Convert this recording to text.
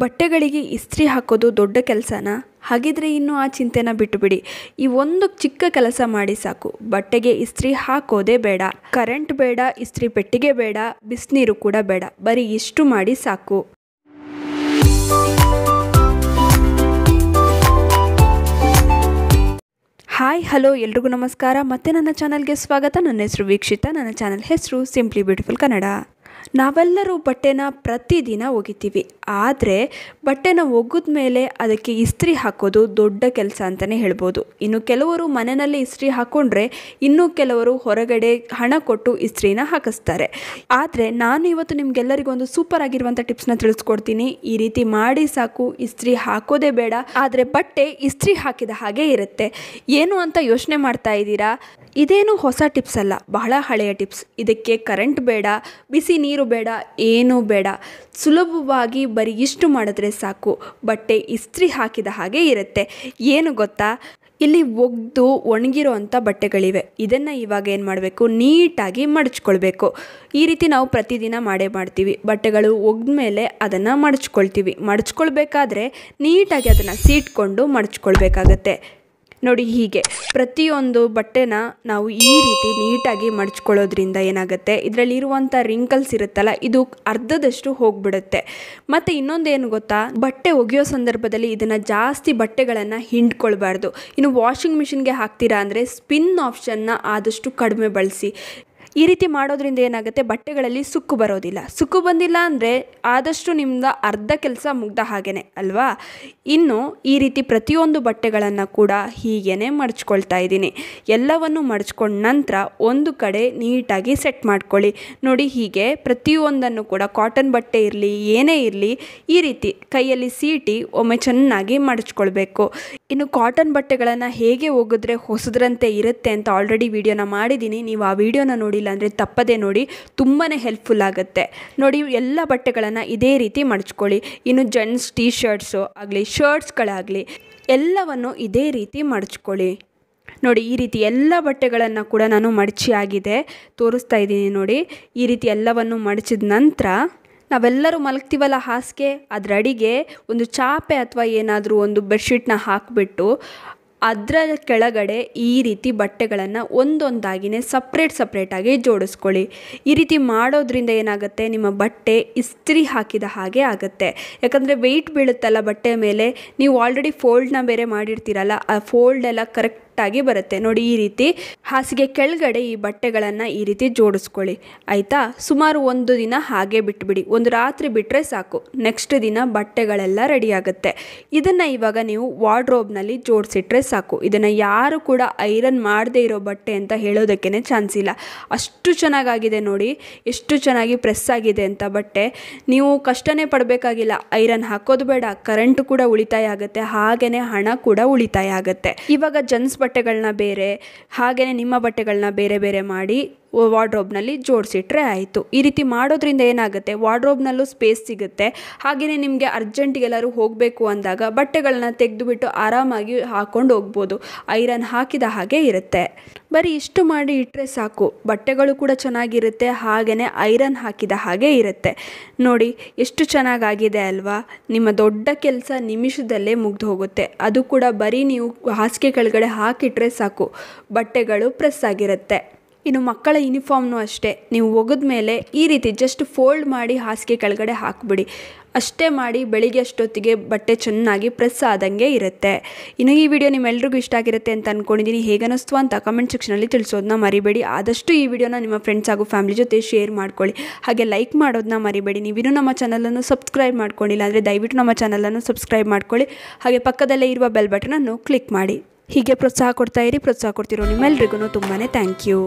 ಬಟ್ಟೆಗಳಿಗೆ ಇಸ್ತ್ರಿ ಹಾಕೋದು ದೊಡ್ಡ ಕೆಲಸನಾ ಹಾಗಿದ್ರೆ ಇನ್ನು ಆ ಚಿಂತೆನ ಬಿಟ್ಟುಬಿಡಿ ಈ ಒಂದು ಚಿಕ್ಕ ಕೆಲಸ ಮಾಡಿ ಸಾಕು ಬಟ್ಟೆಗೆ ಇಸ್ತ್ರಿ ಹಾಕೋದೇ ಬೇಡ ಕರೆಂಟ್ ಬೇಡ ಇಸ್ತ್ರಿ ಪೆಟ್ಟಿಗೆ ಬೇಡ ಬಿಸಿನೀರು ಕೂಡ ಬೇಡ ಬರೀ ಇಷ್ಟು ಮಾಡಿ ಸಾಕು ಹಾಯ್ ಹಲೋ ಎಲ್ರಿಗೂ ನಮಸ್ಕಾರ ಮತ್ತೆ ನನ್ನ ಚಾನಲ್ಗೆ ಸ್ವಾಗತ ನನ್ನ ಹೆಸರು ವೀಕ್ಷಿತ ನನ್ನ ಚಾನಲ್ ಹೆಸರು ಸಿಂಪ್ಲಿ ಬ್ಯೂಟಿಫುಲ್ ಕನ್ನಡ ನಾವೆಲ್ಲರೂ ಬಟ್ಟೆನ ಪ್ರತಿದಿನ ಒಗಿತೀವಿ ಆದರೆ ಬಟ್ಟೆನ ಒಗ್ಗಿದ ಮೇಲೆ ಅದಕ್ಕೆ ಇಸ್ತ್ರಿ ಹಾಕೋದು ದೊಡ್ಡ ಕೆಲಸ ಅಂತಲೇ ಹೇಳ್ಬೋದು ಇನ್ನು ಕೆಲವರು ಮನೆಯಲ್ಲಿ ಇಸ್ತ್ರಿ ಹಾಕ್ಕೊಂಡ್ರೆ ಇನ್ನೂ ಕೆಲವರು ಹೊರಗಡೆ ಹಣ ಕೊಟ್ಟು ಇಸ್ತ್ರಿನ ಹಾಕಿಸ್ತಾರೆ ಆದರೆ ನಾನು ಇವತ್ತು ಒಂದು ಸೂಪರ್ ಆಗಿರುವಂಥ ಟಿಪ್ಸ್ನ ತಿಳಿಸ್ಕೊಡ್ತೀನಿ ಈ ರೀತಿ ಮಾಡಿ ಸಾಕು ಇಸ್ತ್ರಿ ಹಾಕೋದೇ ಬೇಡ ಆದರೆ ಬಟ್ಟೆ ಇಸ್ತ್ರಿ ಹಾಕಿದ ಹಾಗೆ ಇರುತ್ತೆ ಏನು ಅಂತ ಯೋಚನೆ ಮಾಡ್ತಾ ಇದ್ದೀರಾ ಇದೇನು ಹೊಸ ಟಿಪ್ಸ್ ಅಲ್ಲ ಬಹಳ ಹಳೆಯ ಟಿಪ್ಸ್ ಇದಕ್ಕೆ ಕರೆಂಟ್ ಬೇಡ ಬಿಸಿ ನೀರು ನೀರು ಬೇಡ ಏನೂ ಬೇಡ ಸುಲಭವಾಗಿ ಬರೀ ಇಷ್ಟು ಮಾಡಿದ್ರೆ ಸಾಕು ಬಟ್ಟೆ ಇಸ್ತ್ರಿ ಹಾಕಿದ ಹಾಗೆ ಇರುತ್ತೆ ಏನು ಗೊತ್ತಾ ಇಲ್ಲಿ ಒಗ್ದು ಒಣಗಿರೋ ಅಂಥ ಬಟ್ಟೆಗಳಿವೆ ಇದನ್ನು ಇವಾಗ ಏನು ಮಾಡಬೇಕು ನೀಟಾಗಿ ಮಡಚ್ಕೊಳ್ಬೇಕು ಈ ರೀತಿ ನಾವು ಪ್ರತಿದಿನ ಮಾಡೇ ಮಾಡ್ತೀವಿ ಬಟ್ಟೆಗಳು ಒಗ್ದ ಮೇಲೆ ಅದನ್ನು ಮಡಚ್ಕೊಳ್ತೀವಿ ಮಡಚ್ಕೊಳ್ಬೇಕಾದ್ರೆ ನೀಟಾಗಿ ಅದನ್ನು ಸೀಟ್ಕೊಂಡು ಮಡಚ್ಕೊಳ್ಬೇಕಾಗತ್ತೆ ನೋಡಿ ಹೀಗೆ ಪ್ರತಿಯೊಂದು ಬಟ್ಟೆನ ನಾವು ಈ ರೀತಿ ನೀಟಾಗಿ ಮಡಚ್ಕೊಳ್ಳೋದ್ರಿಂದ ಏನಾಗುತ್ತೆ ಇದರಲ್ಲಿರುವಂಥ ರಿಂಕಲ್ಸ್ ಇರುತ್ತಲ್ಲ ಇದು ಅರ್ಧದಷ್ಟು ಹೋಗ್ಬಿಡುತ್ತೆ ಮತ್ತು ಇನ್ನೊಂದೇನು ಗೊತ್ತಾ ಬಟ್ಟೆ ಒಗೆಯೋ ಸಂದರ್ಭದಲ್ಲಿ ಇದನ್ನು ಜಾಸ್ತಿ ಬಟ್ಟೆಗಳನ್ನು ಹಿಂಡ್ಕೊಳ್ಬಾರ್ದು ಇನ್ನು ವಾಷಿಂಗ್ ಮಿಷಿನ್ಗೆ ಹಾಕ್ತೀರಾ ಅಂದರೆ ಸ್ಪಿನ್ ಆಪ್ಷನ್ನ ಆದಷ್ಟು ಕಡಿಮೆ ಬಳಸಿ ಈ ರೀತಿ ಮಾಡೋದ್ರಿಂದ ಏನಾಗುತ್ತೆ ಬಟ್ಟೆಗಳಲ್ಲಿ ಸುಕ್ಕು ಬರೋದಿಲ್ಲ ಸುಕ್ಕು ಬಂದಿಲ್ಲ ಅಂದರೆ ಆದಷ್ಟು ನಿಮ್ದು ಅರ್ಧ ಕೆಲಸ ಮುಗ್ದ ಹಾಗೇ ಅಲ್ವಾ ಇನ್ನು ಈ ರೀತಿ ಪ್ರತಿಯೊಂದು ಬಟ್ಟೆಗಳನ್ನು ಕೂಡ ಹೀಗೇ ಮಡಚ್ಕೊಳ್ತಾ ಇದ್ದೀನಿ ಎಲ್ಲವನ್ನು ಮಡಚ್ಕೊಂಡ ನಂತರ ಒಂದು ಕಡೆ ನೀಟಾಗಿ ಸೆಟ್ ಮಾಡ್ಕೊಳ್ಳಿ ನೋಡಿ ಹೀಗೆ ಪ್ರತಿಯೊಂದನ್ನು ಕೂಡ ಕಾಟನ್ ಬಟ್ಟೆ ಇರಲಿ ಏನೇ ಇರಲಿ ಈ ರೀತಿ ಕೈಯಲ್ಲಿ ಸೀಟಿ ಒಮ್ಮೆ ಚೆನ್ನಾಗಿ ಮಡಚ್ಕೊಳ್ಬೇಕು ಇನ್ನು ಕಾಟನ್ ಬಟ್ಟೆಗಳನ್ನು ಹೇಗೆ ಒಗೆದ್ರೆ ಹೊಸದ್ರಂತೆ ಇರುತ್ತೆ ಅಂತ ಆಲ್ರೆಡಿ ವಿಡಿಯೋನ ಮಾಡಿದ್ದೀನಿ ನೀವು ಆ ವೀಡಿಯೋನ ನೋಡಿ ಇಲ್ಲಾಂದರೆ ತಪ್ಪದೆ ನೋಡಿ ತುಂಬಾ ಹೆಲ್ಪ್ಫುಲ್ ಆಗುತ್ತೆ ನೋಡಿ ಎಲ್ಲ ಬಟ್ಟೆಗಳನ್ನು ಇದೇ ರೀತಿ ಮಡಚ್ಕೊಳ್ಳಿ ಇನ್ನು ಜೆಂಟ್ಸ್ ಟೀ ಶರ್ಟ್ಸು ಆಗಲಿ ಶರ್ಟ್ಸ್ಗಳಾಗಲಿ ಎಲ್ಲವನ್ನು ಇದೇ ರೀತಿ ಮಡಚ್ಕೊಳ್ಳಿ ನೋಡಿ ಈ ರೀತಿ ಎಲ್ಲ ಬಟ್ಟೆಗಳನ್ನು ಕೂಡ ನಾನು ಮಡಚಿ ಆಗಿದೆ ತೋರಿಸ್ತಾ ಇದ್ದೀನಿ ನೋಡಿ ಈ ರೀತಿ ಎಲ್ಲವನ್ನು ಮಡಚಿದ ನಂತರ ನಾವೆಲ್ಲರೂ ಮಲಗ್ತೀವಲ್ಲ ಹಾಸಿಗೆ ಅದರ ಅಡಿಗೆ ಒಂದು ಚಾಪೆ ಅಥವಾ ಏನಾದರೂ ಒಂದು ಬೆಡ್ಶೀಟ್ನ ಹಾಕಿಬಿಟ್ಟು ಅದರ ಕೆಳಗಡೆ ಈ ರೀತಿ ಬಟ್ಟೆಗಳನ್ನು ಒಂದೊಂದಾಗಿಯೇ ಸಪ್ರೇಟ್ ಸಪ್ರೇಟಾಗಿ ಜೋಡಿಸ್ಕೊಳ್ಳಿ ಈ ರೀತಿ ಮಾಡೋದರಿಂದ ಏನಾಗುತ್ತೆ ನಿಮ್ಮ ಬಟ್ಟೆ ಇಸ್ತ್ರಿ ಹಾಕಿದ ಹಾಗೆ ಆಗುತ್ತೆ ಯಾಕಂದರೆ ವೆಯ್ಟ್ ಬೀಳುತ್ತಲ್ಲ ಬಟ್ಟೆ ಮೇಲೆ ನೀವು ಆಲ್ರೆಡಿ ಫೋಲ್ಡ್ನ ಬೇರೆ ಮಾಡಿರ್ತೀರಲ್ಲ ಆ ಫೋಲ್ಡೆಲ್ಲ ಕರೆಕ್ಟ್ ಕರೆಕ್ಟಾಗಿ ಬರುತ್ತೆ ನೋಡಿ ಈ ರೀತಿ ಹಾಸಿಗೆ ಕೆಳಗಡೆ ಈ ಬಟ್ಟೆಗಳನ್ನು ಈ ರೀತಿ ಜೋಡಿಸ್ಕೊಳ್ಳಿ ಆಯಿತಾ ಸುಮಾರು ಒಂದು ದಿನ ಹಾಗೆ ಬಿಟ್ಬಿಡಿ ಒಂದು ರಾತ್ರಿ ಬಿಟ್ಟರೆ ಸಾಕು ನೆಕ್ಸ್ಟ್ ದಿನ ಬಟ್ಟೆಗಳೆಲ್ಲ ರೆಡಿ ಆಗುತ್ತೆ ಇದನ್ನು ಇವಾಗ ನೀವು ವಾರ್ಡ್ರೋಬ್ನಲ್ಲಿ ಜೋಡಿಸಿಟ್ರೆ ಸಾಕು ಇದನ್ನು ಯಾರು ಕೂಡ ಐರನ್ ಮಾಡದೇ ಇರೋ ಬಟ್ಟೆ ಅಂತ ಹೇಳೋದಕ್ಕೆ ಚಾನ್ಸ್ ಇಲ್ಲ ಅಷ್ಟು ಚೆನ್ನಾಗಾಗಿದೆ ನೋಡಿ ಎಷ್ಟು ಚೆನ್ನಾಗಿ ಪ್ರೆಸ್ ಆಗಿದೆ ಅಂತ ಬಟ್ಟೆ ನೀವು ಕಷ್ಟನೇ ಪಡಬೇಕಾಗಿಲ್ಲ ಐರನ್ ಹಾಕೋದು ಬೇಡ ಕರೆಂಟ್ ಕೂಡ ಉಳಿತಾಯ ಆಗುತ್ತೆ ಹಾಗೆಯೇ ಹಣ ಕೂಡ ಉಳಿತಾಯ ಆಗುತ್ತೆ ಇವಾಗ ಜನ್ಸ್ ಬಟ್ಟೆಗಳನ್ನ ಬೇರೆ ಹಾಗೆಯೇ ನಿಮ್ಮ ಬಟ್ಟೆಗಳನ್ನ ಬೇರೆ ಬೇರೆ ಮಾಡಿ ವಾರ್ಡ್ರೋಬ್ನಲ್ಲಿ ಜೋಡಿಸಿಟ್ರೆ ಆಯಿತು ಈ ರೀತಿ ಮಾಡೋದ್ರಿಂದ ಏನಾಗುತ್ತೆ ವಾರ್ಡ್ರೋಬ್ನಲ್ಲೂ ಸ್ಪೇಸ್ ಸಿಗುತ್ತೆ ಹಾಗೆಯೇ ನಿಮಗೆ ಅರ್ಜೆಂಟಿಗೆಲ್ಲರೂ ಹೋಗಬೇಕು ಅಂದಾಗ ಬಟ್ಟೆಗಳನ್ನ ತೆಗೆದುಬಿಟ್ಟು ಆರಾಮಾಗಿ ಹಾಕ್ಕೊಂಡು ಹೋಗ್ಬೋದು ಐರನ್ ಹಾಕಿದ ಹಾಗೆ ಇರುತ್ತೆ ಬರೀ ಇಷ್ಟು ಮಾಡಿ ಇಟ್ಟರೆ ಸಾಕು ಬಟ್ಟೆಗಳು ಕೂಡ ಚೆನ್ನಾಗಿರುತ್ತೆ ಹಾಗೆಯೇ ಐರನ್ ಹಾಕಿದ ಹಾಗೆ ಇರುತ್ತೆ ನೋಡಿ ಎಷ್ಟು ಚೆನ್ನಾಗಾಗಿದೆ ಅಲ್ವಾ ನಿಮ್ಮ ದೊಡ್ಡ ಕೆಲಸ ನಿಮಿಷದಲ್ಲೇ ಮುಗ್ದು ಹೋಗುತ್ತೆ ಅದು ಕೂಡ ಬರೀ ನೀವು ಹಾಸಿಗೆ ಕೆಳಗಡೆ ಹಾಕಿಟ್ರೆ ಸಾಕು ಬಟ್ಟೆಗಳು ಪ್ರೆಸ್ ಆಗಿರುತ್ತೆ ಇನ್ನು ಮಕ್ಕಳ ಯೂನಿಫಾರ್ಮ್ನು ಅಷ್ಟೇ ನೀವು ಒಗೆದ ಮೇಲೆ ಈ ರೀತಿ ಜಸ್ಟ್ ಫೋಲ್ಡ್ ಮಾಡಿ ಹಾಸಿಗೆ ಕೆಳಗಡೆ ಹಾಕಿಬಿಡಿ ಅಷ್ಟೇ ಮಾಡಿ ಬೆಳಿಗ್ಗೆ ಅಷ್ಟೊತ್ತಿಗೆ ಬಟ್ಟೆ ಚೆನ್ನಾಗಿ ಪ್ರೆಸ್ ಆದಂಗೆ ಇರುತ್ತೆ ಇನ್ನು ಈ ವಿಡಿಯೋ ನಿಮ್ಮೆಲ್ರಿಗೂ ಇಷ್ಟ ಆಗಿರುತ್ತೆ ಅಂತ ಅಂದ್ಕೊಂಡಿದ್ದೀನಿ ಹೇಗನಿಸ್ತು ಅಂತ ಕಮೆಂಟ್ ಸೆಕ್ಷನಲ್ಲಿ ತಿಳಿಸೋದನ್ನ ಮರಿಬೇಡಿ ಆದಷ್ಟು ಈ ವಿಡಿಯೋನ ನಿಮ್ಮ ಫ್ರೆಂಡ್ಸ್ ಹಾಗೂ ಫ್ಯಾಮಿಲಿ ಜೊತೆ ಶೇರ್ ಮಾಡ್ಕೊಳ್ಳಿ ಹಾಗೆ ಲೈಕ್ ಮಾಡೋದನ್ನ ಮರಿಬೇಡಿ ನೀವಿನ್ನೂ ನಮ್ಮ ಚಾನಲನ್ನು ಸಬ್ಸ್ಕ್ರೈಬ್ ಮಾಡ್ಕೊಂಡಿಲ್ಲ ಅಂದರೆ ದಯವಿಟ್ಟು ನಮ್ಮ ಚಾನಲನ್ನು ಸಬ್ಸ್ಕ್ರೈಬ್ ಮಾಡ್ಕೊಳ್ಳಿ ಹಾಗೆ ಪಕ್ಕದಲ್ಲೇ ಇರುವ ಬೆಲ್ ಬಟನನ್ನು ಕ್ಲಿಕ್ ಮಾಡಿ ಹೀಗೆ ಪ್ರೋತ್ಸಾಹ ಕೊಡ್ತಾ ಇರಿ ಪ್ರೋತ್ಸಾಹ ಕೊಡ್ತಿರೋ ನಿಮ್ಮೆಲ್ರಿಗೂ ತುಂಬಾ ಥ್ಯಾಂಕ್ ಯು